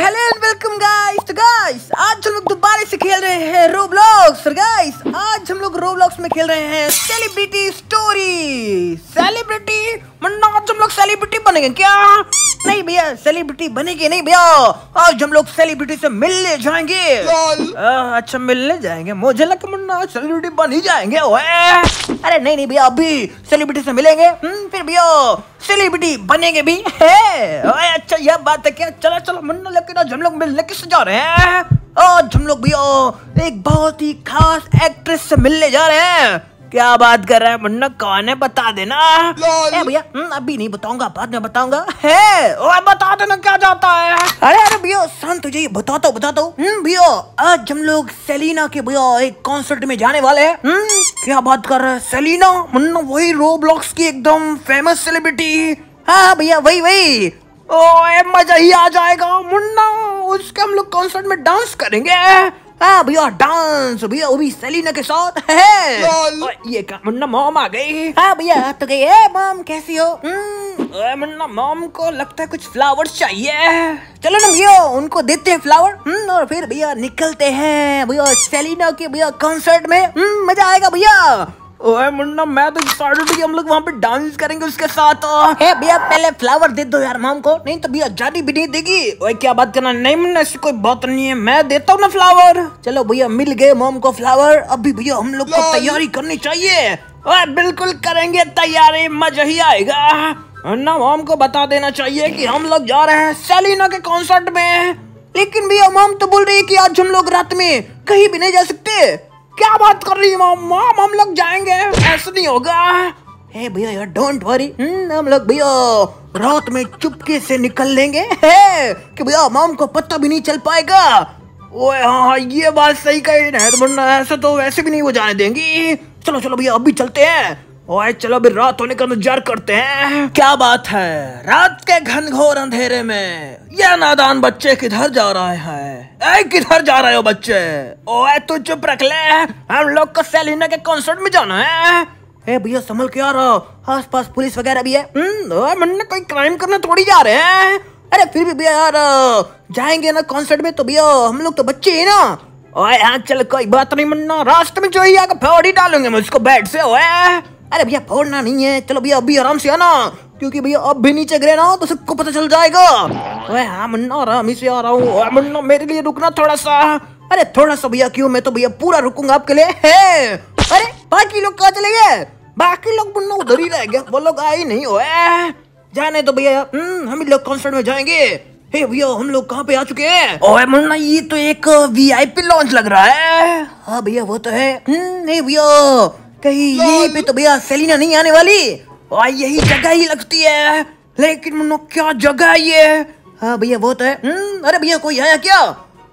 Hello and welcome guys तो guys आज हम लोग दोबारा से खेल रहे हैं रोब्लॉक्स गाइस आज हम लोग रोब्लॉक्स में खेल रहे हैं सेलिब्रिटी स्टोरी सेलिब्रिटी मन्ना आज हम लोग सेलिब्रिटी बनेंगे क्या नहीं भैया सेलिब्रिटी बनेगी नहीं भैया आज हम लोग सेलिब्रिटी से मिलने जाएंगे आ, अच्छा मिलने जाएंगे मुझे लग मुन्ना सेलिब्रिटी बन ही जाएंगे ओए अरे नहीं नहीं भैया अभी सेलिब्रिटी से मिलेंगे हम्म, फिर भैया सेलिब्रिटी बनेंगे भी है अच्छा यह बात है क्या चलो चलो मुन्ना लेकिन आज हम लोग मिलने किससे जा रहे हैं आज हम लोग भैया एक बहुत ही खास एक्ट्रेस से मिलने जा रहे हैं क्या बात कर रहा है मुन्ना कौन है बता देना भैया हम्म, अभी नहीं बताऊंगा बाद में बताऊंगा है बता देना क्या जाता है अरे अरे भैया शांत तुझे बता दो बता दो भैया आज हम लोग सेलिना के भैया एक कॉन्सर्ट में जाने वाले है हम्म, क्या बात कर रहे हैं सेलिना मुन्ना वही रोब्लॉक्स की एकदम फेमस सेलिब्रिटी हाँ, हाँ भैया वही वही ओ मजा ही आ जाएगा मुन्ना उसके हम लोग कॉन्सर्ट में डांस करेंगे हाँ, भैया डांस भैया वो भी सेलिना के साथ है ये ये मुन्ना मोम आ गई हाँ भैया तो गई है मोम कैसी हो हम्म। मुन्ना मोम को लगता है कुछ फ्लावर्स चाहिए चलो ना भैया उनको देते हैं फ्लावर हम्म, और फिर भैया निकलते हैं भैया सेलिना के भैया कॉन्सर्ट में हम्म, मजा आएगा भैया ओए मुन्ना मैं तो एक्साइटेड हम लोग वहाँ पे डांस करेंगे उसके साथ भैया पहले फ्लावर दे दो यार माम को नहीं तो भैया जानी भी नहीं देगी ओए क्या बात करना नहीं मुन्ना ऐसी कोई बात नहीं है मैं देता हूँ ना फ्लावर चलो भैया मिल गए माम को फ्लावर अभी भैया हम लोग को तैयारी करनी चाहिए ओए बिल्कुल करेंगे तैयारी मजा ही आएगा मुन्ना मोम को बता देना चाहिए की हम लोग जा रहे हैं सेलिना के कॉन्सर्ट में लेकिन भैया मोम तो बोल रही है की आज हम लोग रात में कहीं भी नहीं जा सकते क्या बात कर रही है मॉम हम लोग जाएंगे ऐसा नहीं होगा हे भैया यार डोंट वरी हम्म, हम लोग भैया रात में चुपके से निकल लेंगे हे कि भैया मॉम को पता भी नहीं चल पाएगा ओए हाँ हाँ ये बात सही कही नहीं तो ऐसे तो वैसे भी नहीं वो जाने देंगी चलो चलो भैया अभी चलते हैं ओए चलो अभी रात होने का इंतजार करते हैं क्या बात है रात के घनघोर अंधेरे में यह नादान बच्चे किधर जा रहे हैं ए किधर जा रहे हो बच्चे ओए तू चुप रख ले हम लोग को सेलिना के कॉन्सर्ट में जाना है ए भैया संभल के आ रहा आस पास पुलिस वगैरह भी है हम्म, मन्ना कोई क्राइम करने थोड़ी जा रहे हैं अरे फिर भी भैया यार जाएंगे ना कॉन्सर्ट में तो भैया हम लोग तो बच्चे ही ना ओए हाँ चल कोई बात नहीं मन्ना रास्ते में जो ही आगे फोड़ ही डालूंगे मुझको बैठ से ओए अरे भैया फोड़ना नहीं है चलो भैया अभी आराम से आना क्योंकि भैया अब भी नीचे गिरे ना तो सबको पता चल जाएगा अरे हाँ मुन्ना आराम से आ रहा हूँ मुन्ना मेरे लिए रुकना थोड़ा सा अरे थोड़ा सा भैया क्यों मैं तो भैया पूरा रुकूंगा आपके लिए है अरे बाकी लोग कहा चले गए बाकी लोग मुन्ना उधर ही रह गए वो लोग आए नहीं हो जाने तो भैया हम्म, हम लोग कॉन्सर्ट में जाएंगे हे भैया हम लोग कहाँ पे आ चुके हैं मुन्ना ये तो एक वीआईपी लॉन्च लग रहा है हाँ भैया वो तो है हम्म, हे भैया कहीं यही पे तो भैया सेलिना नहीं आने वाली और यही जगह ही लगती है लेकिन मनो क्या जगह है ये हाँ भैया वो तो है हम्म, अरे भैया कोई आया क्या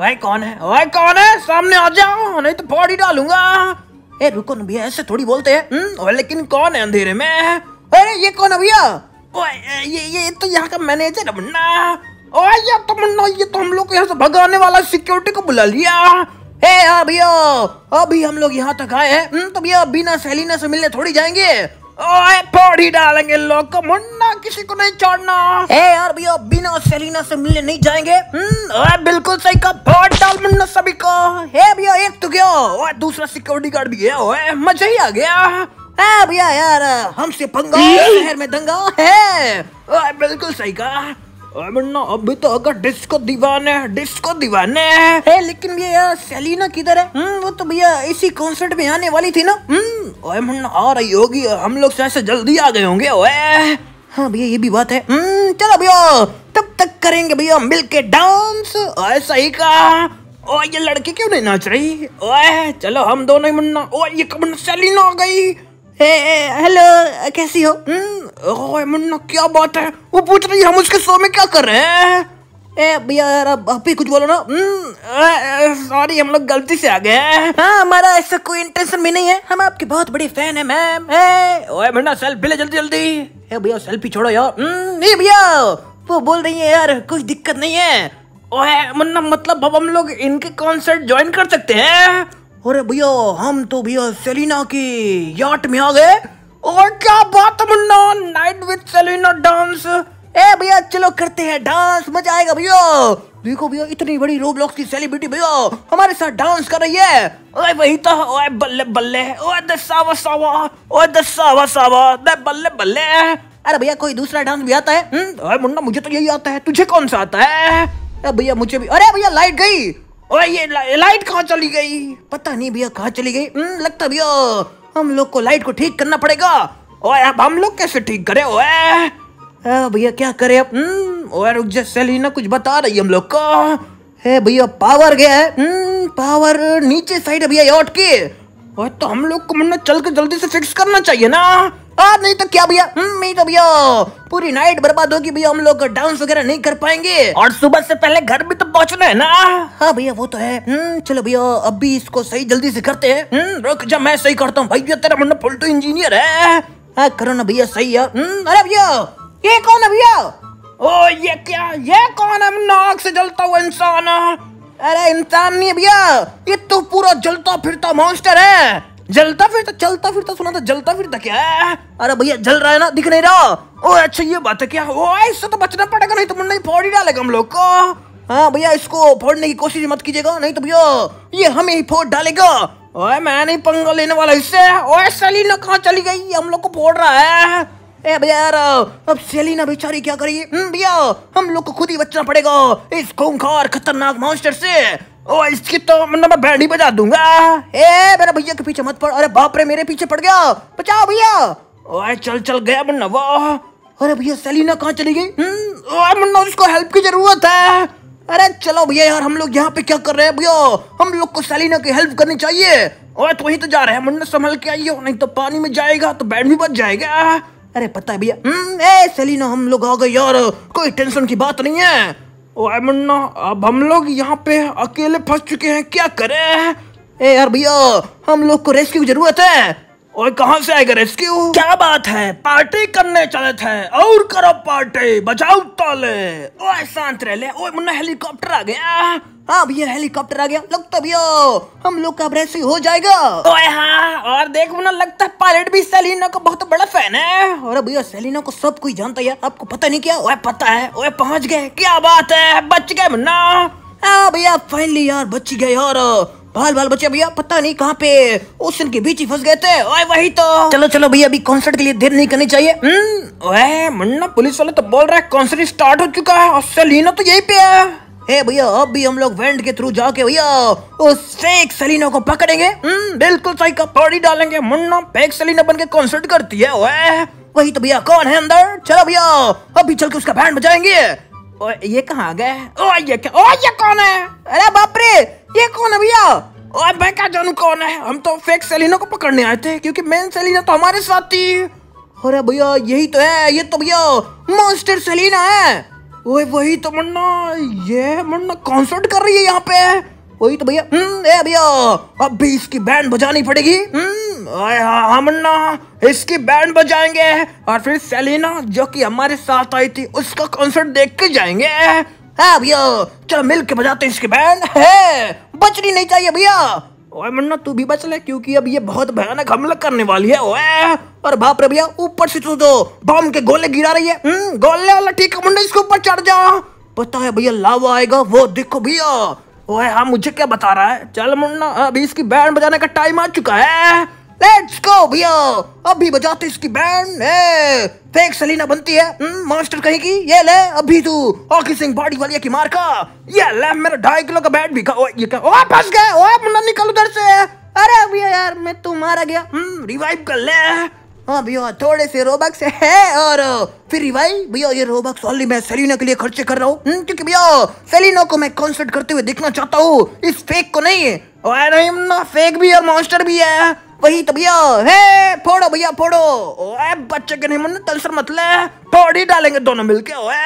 ओए कौन है ओए कौन है सामने आ जाओ नहीं तो फोड़ डालूंगा ए रुको ना भैया ऐसे थोड़ी बोलते हैं हम्म, लेकिन कौन है अंधेरे में अरे ये कौन है भैया ये ये तो यहाँ का मैनेजर है मुन्ना ओ यार तो मुन्ना ये तो हम लोग को यहाँ से भगाने वाला सिक्योरिटी को बुला लिया हे यार भैया अभी हम लोग यहाँ तक आए हैं हम्म, तो भैया बिना सैलीना से मिलने थोड़ी जाएंगे ओए डालेंगे लोग को मुन्ना किसी को नहीं छोड़ना है यार भैया बिना सेलिना से मिलने नहीं जाएंगे हम्म, ओए बिल्कुल सही का फोड़ डाल मुन्ना सभी को हे भैया एक तो गया दूसरा सिक्योरिटी गार्ड भी गया मजा ही आ गया है भैया यार हमसे पंगा शहर में दंगा है बिल्कुल सही कहा वरना अभी तो अगर डिस्को दीवाने है डिस्को दीवाने है ए, लेकिन भैया सेलिना किधर है हुँ, हम्म, वो तो भैया इसी कॉन्सर्ट में आने वाली थी ना ओए हम्म, मुन्ना आ रही होगी हम लोग से जल्दी आ गए होंगे ओए हाँ भैया ये भी बात है हम्म चलो भैया तब तक करेंगे भैया मिल के डांस ऐसा ही कहा ओ ये लड़की क्यों नहीं नाच रही ओए चलो हम दोनों ही मुन्ना ओ ये मुन्ना सेलिना आ गई हेलो uh, कैसी हो हम्म, ओए मुन्ना क्या बात है वो पूछ रही है हम उसके शो में क्या कर रहे हैं ए भैया यार आप ही कुछ बोलो ना सॉरी हम्म, हम लोग गलती से आ गए हाँ हमारा ऐसा कोई इंटेंशन भी नहीं है हम आपके बहुत बड़े फैन है मैम ओए मुन्ना सेल्फी ले जल्दी जल्दी ए भैया सेल्फी छोड़ो यार नहीं हम्म, भैया वो बोल रही है यार कुछ दिक्कत नहीं है ओए मुन्ना मतलब अब हम लोग इनके कॉन्सर्ट ज्वाइन कर सकते हैं अरे भैया हम तो भैया सेलिना के याट में आ गए और क्या बात Munna night with Selena dance ए भैया चलो करते हैं डांस मजा आएगा भैया देखो भैया इतनी बड़ी रोबलॉक्स की सेलिब्रिटी भैया हमारे साथ डांस कर रही है ओए वही तो ओए बल्ले बल्ले ओए दसावा सावा ओए दसावा सावा दे बल्ले बल्ले अरे भैया कोई दूसरा डांस भी आता है हम्म ओए मुन्ना मुझे तो यही आता है तुझे कौन सा आता है अरे भैया मुझे भी अरे भैया लाइट गई और ये ला, लाइट कहाँ चली गई पता नहीं भैया कहाँ चली गई हम्म, लगता भैया हम लोग को लाइट को ठीक करना पड़ेगा और अब हम लोग कैसे ठीक करें ओए भैया क्या करे अब और हम्म, रुक जा सेलिना कुछ बता रही हम लोग को है भैया पावर गया है हम्म, पावर नीचे साइड है भैया यॉट के और तो हम लोग को मन चल के जल्दी से फिक्स करना चाहिए ना और नहीं तो क्या भैया हम्म, नहीं तो भैया पूरी नाइट बर्बाद होगी भैया हम लोग डांस वगैरह नहीं कर पाएंगे और सुबह से पहले घर भी तो पहुंचना है ना हाँ भैया वो तो है हम्म, चलो भैया अभी इसको सही जल्दी से करते हैं हम्म, रुक जा मैं सही करता हूँ भैया तेरा मुन्ना फुलटू इंजीनियर है हाँ करो ना भैया सही है अरे भैया ये कौन है भैया ओ ये क्या ये कौन है नाक से जलता हुआ इंसान हाँ। अरे इंसान नहीं भैया ये तो पूरा जलता फिरता मॉन्स्टर है जलता फिरता तो, चलता फिरता तो, सुना था जलता फिरता क्या अरे भैया जल रहा है ना दिख नहीं रहा ओ अच्छा ये बात है क्या ओ इससे तो बचना पड़ेगा नहीं तो मुन्ना फोड़ ही डालेगा हम लोग को हाँ भैया इसको फोड़ने की कोशिश मत कीजिएगा नहीं तो भैया ये हमें ही फोड़ डालेगा ओए मैं नहीं पंगा लेने वाला इससे ओए सेलिना कहाँ चली गई हम लोग को फोड़ रहा है ए भैया यार अब सेलिना बेचारी क्या करिए हम्म, भैया हम लोग को खुद ही बचना पड़ेगा इस खूंखार खतरनाक मॉन्स्टर से ओ इसकी तो मतलब मैं बैंड ही बजा दूंगा ए मेरे भैया के पीछे मत पड़ अरे बाप रे मेरे पीछे पड़ गया बचाओ भैया ओए चल चल गया मुन्ना वो अरे भैया सलीना कहाँ चली गई हम्म, ओए मुन्ना उसको हेल्प की जरूरत है अरे चलो भैया यार हम लोग यहाँ पे क्या कर रहे हैं भैया हम लोग को सलीना की हेल्प करनी चाहिए ओए तो वही तो जा रहे हैं मुन्ना संभल के आइयो नहीं तो पानी में जाएगा तो बैंड भी बच जाएगा अरे पता है भैया हम्म, ए सेलिना हम लोग आ गए यार कोई टेंशन की बात नहीं है मीन ना अब हम लोग यहाँ पे अकेले फंस चुके हैं क्या करें ए यार भैया हम लोग को रेस्क्यू की जरूरत है और कहाँ से आएगा रेस्क्यू क्या बात है पार्टी करने चले थे और करो पार्टी बचाओ ताले ओए शांत रह ले ओए मुन्ना हेलीकॉप्टर आ गया हाँ भैया हेलीकॉप्टर आ गया लगता भैया हम लोग का रेस्क्यू हो जाएगा ओए हाँ और देख मुन्ना लगता है पायलट भी सेलिना का बहुत बड़ा फैन है और भैया सेलिना को सब कोई जानता है आपको पता नहीं क्या ओए पता है ओए पहुंच गए क्या बात है बच गए मुन्ना हाँ भैया फाइनली यार बच गए यार बाल बाल बच्चे भैया पता नहीं कहाँ पे ओशन के बीच ही फंस गए थे ओए वही तो चलो चलो भैया अभी कॉन्सर्ट के लिए देर नहीं करनी चाहिए हम्म, मुन्ना पुलिस वाले तो बोल रहा है कॉन्सर्ट स्टार्ट हो चुका है और सलीना तो यही पे है हे भैया अब भी हम लोग वेंट के थ्रू जाके भैया उस फेक सलीना को पकड़ेंगे हम्म, बिल्कुल सही का पौड़ी डालेंगे मुन्ना फेक सलीना बन के कॉन्सर्ट करती है वह वही तो भैया कौन है अंदर चलो भैया अभी चल के उसका बैंड बजाएंगे ओ ये कहाँ गए ओ ये क्या ओ ये कौन है अरे बाप रे ये कौन है भैया और मैं क्या जानू कौन है हम तो फेक सेलिना को पकड़ने आए थे क्योंकि मेन सेलिना तो हमारे साथ थी अरे भैया यही तो है ये तो भैया मॉन्स्टर सेलिना है ओए वही तो मन्ना ये मन्ना कॉन्सर्ट कर रही है यहाँ पे वही तो भैया हम्म, ए भैया अब भी इसकी बैंड बजानी पड़ेगी हम्म हाँ, हाँ, मुन्ना इसकी बैंड बजाएंगे और फिर सेलिना जो कि हमारे साथ आई थी उसका कॉन्सर्ट देख के जाएंगे है भैया चल मिल के बजाते इसकी बैंड है बचनी नहीं चाहिए भैया ओए मन्ना तू भी बच ले क्योंकि अब ये बहुत भयानक हमला करने वाली है ओए और बाप रे भैया ऊपर से तू तो बम के गोले गिरा रही है हम्म, गोले वाला ठीक है मुंडा इसके ऊपर चढ़ जा पता है भैया लावा आएगा वो देखो भैया ओए हाँ मुझे क्या बता रहा है चल मुन्ना अभी इसकी बैंड बजाने का टाइम आ चुका है लेट्स गो भैया अभी बजाते इसकी बैंड ए फेक सलीना बनती है हम मास्टर कहेगी ये ले अभी तू हॉकी सिंह बॉडी वाली की मार का ये ले मेरा ढाई किलो का बैट भी का ओ ये क्या ओ फंस गए ओ मुन्ना निकल उधर से अरे भैया यार मैं तो मारा गया हम हम्म, रिवाइव कर ले हाँ भैया थोड़े से रोबक्स है और फिर रिवाई भैया ये रोबक्स ऑनली मैं सेलिना के लिए खर्चे कर रहा हूँ हम्म, क्योंकि भैया सेलिना को मैं कॉन्सर्ट करते हुए देखना चाहता हूँ इस फेक को नहीं फेक भी और मॉन्स्टर भी है वही तो भैया हे फोड़ो भैया फोड़ो ओए बच्चे के नहीं मन तलसर मतले फोड़ ही डालेंगे दोनों मिलके ओए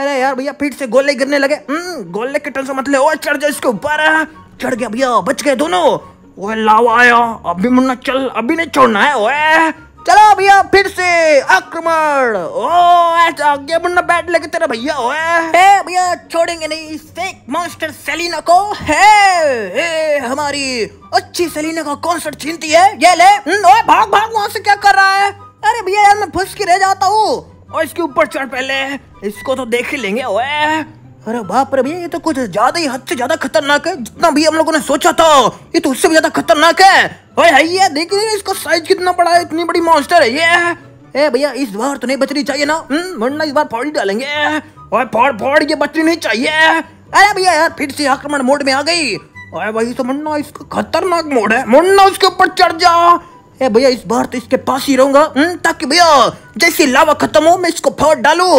अरे यार भैया फिर से गोले गिरने लगे हम्म गोले के टेंशन मतले ओ चढ़ जाए इसके ऊपर चढ़ गया भैया बच गए दोनों ओए लावा आया अभी मुन्ना चल अभी नहीं छोड़ना है ओए चलो भैया फिर से आक्रमण ओ ऐसा आगे बढ़ना बैट लेके तेरा भैया हो भैया छोड़ेंगे नहीं फेक मॉन्स्टर सेलिना को हे ए, हमारी अच्छी सेलिना का कॉन्सर्ट छीनती है ये ले हम्म, ओए भाग भाग वहां से क्या कर रहा है अरे भैया यार मैं फंस के रह जाता हूँ और इसके ऊपर चढ़ पहले इसको तो देख ही लेंगे ओए अरे बाप रे भैया ये तो कुछ ज्यादा ही हद से ज्यादा खतरनाक है जितना भी हम लोगों ने सोचा था ये तो उससे भी ज्यादा खतरनाक है अरे है ये देख रहे इसका साइज कितना बड़ा है इतनी बड़ी मॉन्स्टर है ये ए भैया इस बार तो नहीं बचनी चाहिए ना हम्म, वरना इस बार फाड़ डालेंगे ओए फाड़ फाड़ ये बचनी नहीं चाहिए अरे भैया यार फिर से आक्रमण मोड में आ गई ओए भाई तो मुन्ना इसका खतरनाक मोड है मुन्ना उसके ऊपर चढ़ जा ए भैया इस बार तो इसके पास ही रहूंगा हम्म, ताकि भैया जैसे लावा खत्म हो मैं इसको फाड़ डालू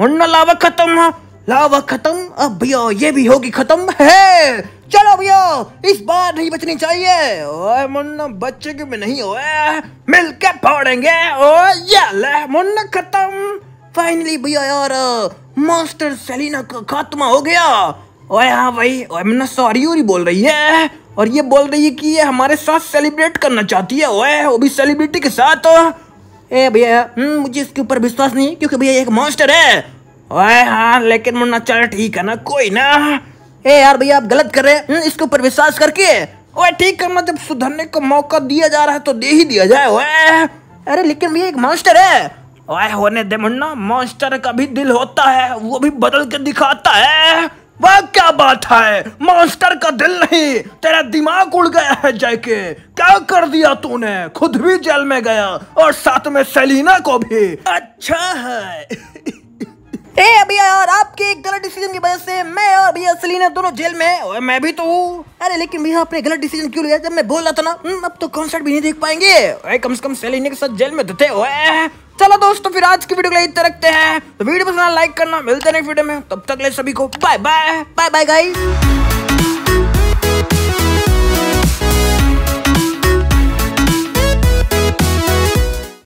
मुन्ना लावा खत्म हो लावा खत्म अब भैया ये भी होगी खत्म है चलो भैया इस बार नहीं बचनी चाहिए ओए मुन्ना बच्चे के में नहीं ओए मिलके फोड़ेंगे ओए ये ले मुन्ना खत्म फाइनली भैया यार मास्टर सेलिना का खात्मा हो गया ओए हाँ भाई ओए मुन्ना सॉरी और बोल रही है और ये बोल रही है कि ये हमारे साथ सेलिब्रेट करना चाहती है ओए वो भी सेलिब्रिटी के साथ ए भैया हम्म, मुझे इसके ऊपर विश्वास नहीं क्योंकि भैया एक मास्टर है ओए हाँ लेकिन मुन्ना चल ठीक है ना कोई ना ए यार भैया आप गलत कर रहे हैं हम्म, इसके ऊपर विश्वास करके ओए ठीक है मैं जब सुधरने का मौका दिया जा रहा है तो दे ही दिया जाए ओए अरे लेकिन भैया एक मॉन्स्टर है ओए होने दे मुन्ना मॉन्स्टर का भी दिल होता है वो भी बदल के दिखाता है वाह क्या बात है मॉन्स्टर का दिल नहीं तेरा दिमाग उड़ गया है जैके क्या कर दिया तूने खुद भी जेल में गया और साथ में सेलिना को भी अच्छा है ए अभी यार आपके एक गलत डिसीजन की वजह से मैं और भैया सलीना दोनों जेल में और मैं भी तो हूँ अरे लेकिन भैया आपने गलत डिसीजन क्यों लिया जब मैं बोल रहा था ना हम्म, अब तो कॉन्सर्ट भी नहीं देख पाएंगे कम से कम सलीना के साथ जेल में तो थे चलो दोस्तों फिर आज की वीडियो को इतना रखते हैं तो वीडियो पसंद लाइक करना मिलते नहीं वीडियो में तब तक ले सभी को bye bye bye bye guys